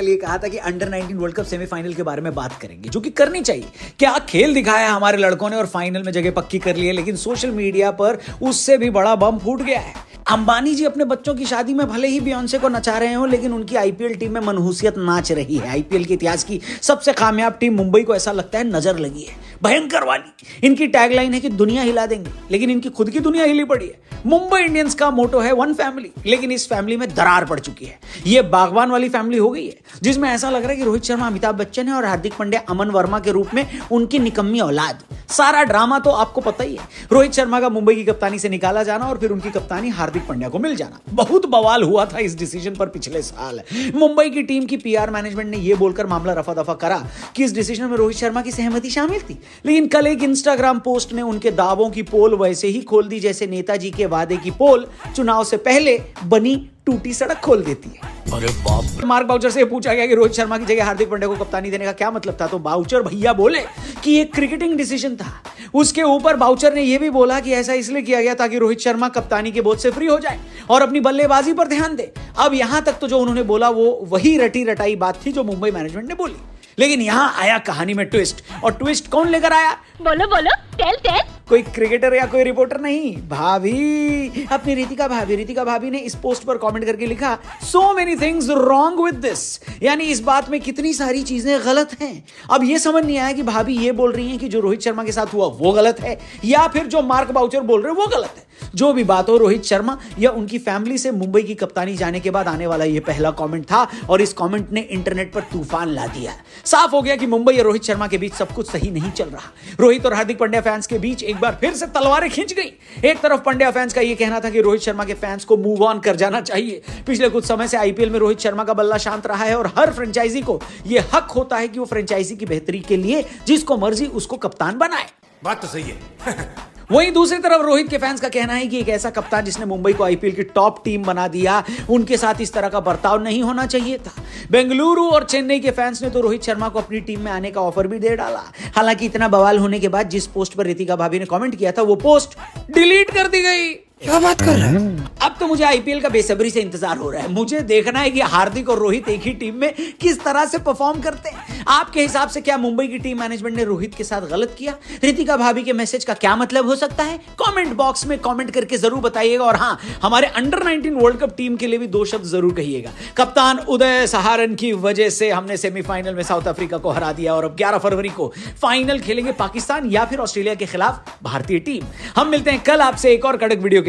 के लिए कहा था कि अंडर 19 वर्ल्ड कप सेमीफाइनल के बारे में बात करेंगे जो कि करनी चाहिए क्या खेल दिखाया हमारे लड़कों ने और फाइनल में जगह पक्की कर ली है लेकिन सोशल मीडिया पर उससे भी बड़ा बम फूट गया है अंबानी जी अपने बच्चों की शादी में भले ही बियॉन्से को नचा रहे हो लेकिन उनकी आईपीएल टीम में मनहूसियत नाच रही है आईपीएल के इतिहास की सबसे कामयाब टीम मुंबई को ऐसा लगता है नजर लगी है भयंकर वाली इनकी टैगलाइन है कि दुनिया हिला देंगे लेकिन इनकी खुद की दुनिया हिली पड़ी है मुंबई इंडियंस का मोटो है वन फैमिली लेकिन इस फैमिली में दरार पड़ चुकी है ये बागवान वाली फैमिली हो गई है जिसमें ऐसा लग रहा है कि रोहित शर्मा अमिताभ बच्चन है और हार्दिक पांड्या अमन वर्मा के रूप में उनकी निकम्मी औलाद सारा ड्रामा तो आपको पता ही है रोहित शर्मा का मुंबई की कप्तानी से निकाला जाना और फिर उनकी कप्तानी हार्दिक हार्दिक पांड्या को मिल जाना बहुत बवाल हुआ था इस डिसीजन पर पिछले साल मुंबई की टीम की पीआर मैनेजमेंट ने यह बोलकर मामला रफा दफा करा कि इस डिसीजन में रोहित शर्मा की सहमति शामिल थी लेकिन कल एक इंस्टाग्राम पोस्ट ने उनके दावों की पोल वैसे ही खोल दी जैसे नेताजी के वादे की पोल चुनाव से पहले बनी टूटी सड़क खोल देती है अरे बाप मार्क बाउचर से पूछा गया कि रोहित शर्मा की जगह हार्दिक पांड्या को कप्तानी देने का क्या मतलब था तो बाउचर भैया बोले कि ये क्रिकेटिंग डिसीजन था उसके ऊपर बाउचर ने यह भी बोला कि ऐसा इसलिए किया गया ताकि रोहित शर्मा कप्तानी के बोझ से फ्री हो जाए और अपनी बल्लेबाजी पर ध्यान दे अब यहां तक तो जो उन्होंने बोला वो वही रटी रटाई बात थी जो मुंबई मैनेजमेंट ने बोली लेकिन यहां आया कहानी में ट्विस्ट और ट्विस्ट कौन लेकर आया बोलो बोलो टेल टेल कोई क्रिकेटर या कोई रिपोर्टर नहीं भाभी अपनी रितिका भाभी रितिका भाभी ने इस पोस्ट पर कमेंट करके लिखा so many things wrong with this यानी इस बात में कितनी सारी चीजें गलत हैं अब ये समझ नहीं आया कि भाभी ये बोल रही हैं कि जो रोहित शर्मा के साथ हुआ वो गलत है या फिर जो मार्क बाउचर बोल रहे हैं वो गलत है जो भी बात हो रोहित शर्मा या उनकी फैमिली से मुंबई की कप्तानी जाने के बाद आने वाला यह पहला कमेंट था और इस कमेंट ने इंटरनेट पर तूफान ला दिया साफ हो गया कि मुंबई और रोहित शर्मा के बीच सब कुछ सही नहीं चल रहा रोहित और हार्दिक पांड्या फैंस के बीच एक बार फिर से तलवारें खींच गई एक तरफ पंड्या फैंस का यह कहना था कि रोहित शर्मा के फैंस को मूव ऑन कर जाना चाहिए पिछले कुछ समय से आईपीएल में रोहित शर्मा का बल्ला शांत रहा है और हर फ्रेंचाइजी को यह हक होता है कि वो फ्रेंचाइजी की बेहतरी के लिए जिसको मर्जी उसको कप्तान बनाए बात तो सही है वहीं दूसरी तरफ रोहित के फैंस का कहना है कि एक ऐसा कप्तान जिसने मुंबई को आईपीएल की टॉप टीम बना दिया उनके साथ इस तरह का बर्ताव नहीं होना चाहिए था बेंगलुरु और चेन्नई के फैंस ने तो रोहित शर्मा को अपनी टीम में आने का ऑफर भी दे डाला हालांकि इतना बवाल होने के बाद जिस पोस्ट पर रितिका भाभी ने कॉमेंट किया था वो पोस्ट डिलीट कर दी गई क्या बात कर रहे हैं हम्म। अब तो मुझे आईपीएल का बेसब्री से इंतजार हो रहा है मुझे देखना है कि हार्दिक और रोहित एक ही टीम में किस तरह से परफॉर्म करते हैं आपके हिसाब से क्या मुंबई की टीम मैनेजमेंट ने रोहित के साथ गलत किया रितिका भाभी के मैसेज का क्या मतलब हो सकता है कमेंट बॉक्स में कमेंट करके जरूर बताइएगा और हाँ हमारे under nineteen world cup team के लिए भी दो शब्द जरूर कहिएगा कप्तान उदय सहारन की वजह से हमने सेमीफाइनल में साउथ अफ्रीका को हरा दिया और अब ग्यारह फरवरी को फाइनल खेलेंगे पाकिस्तान या फिर ऑस्ट्रेलिया के खिलाफ भारतीय टीम हम मिलते हैं कल आपसे एक और कड़क वीडियो के